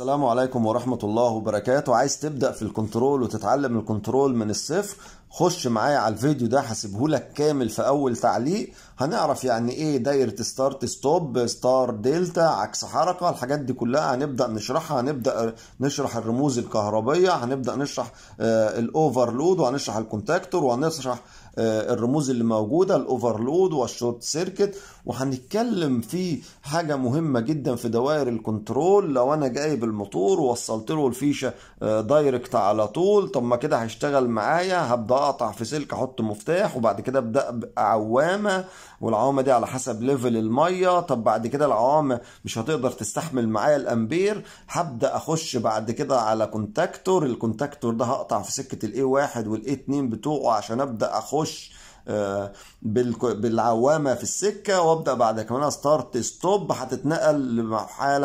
السلام عليكم ورحمة الله وبركاته عايز تبدأ في الكنترول وتتعلم الكنترول من الصفر خش معايا على الفيديو ده هسيبهولك كامل في اول تعليق هنعرف يعني ايه دايره ستارت ستوب ستار دلتا عكس حركه الحاجات دي كلها هنبدا نشرحها هنبدا نشرح الرموز الكهربيه هنبدا نشرح آه، الاوفرلود وهنشرح الكونتاكتور وهنشرح آه، الرموز اللي موجوده الاوفرلود والشورت سيركت وهنتكلم في حاجه مهمه جدا في دوائر الكنترول لو انا جايب الموتور ووصلت له الفيشه دايركت آه، على طول طب ما كده هيشتغل معايا هبدا اقطع في سلك احط مفتاح وبعد كده ابدا عوامه والعوامه دي على حسب ليفل الميه طب بعد كده العوامه مش هتقدر تستحمل معايا الامبير هبدا اخش بعد كده على كونتاكتور الكونتاكتور ده هقطع في سكه الاي واحد والاي اتنين بتوعه عشان ابدا اخش آه، بالعوامه في السكه وابدا بعد كمان ستارت ستوب هتتنقل لمرحله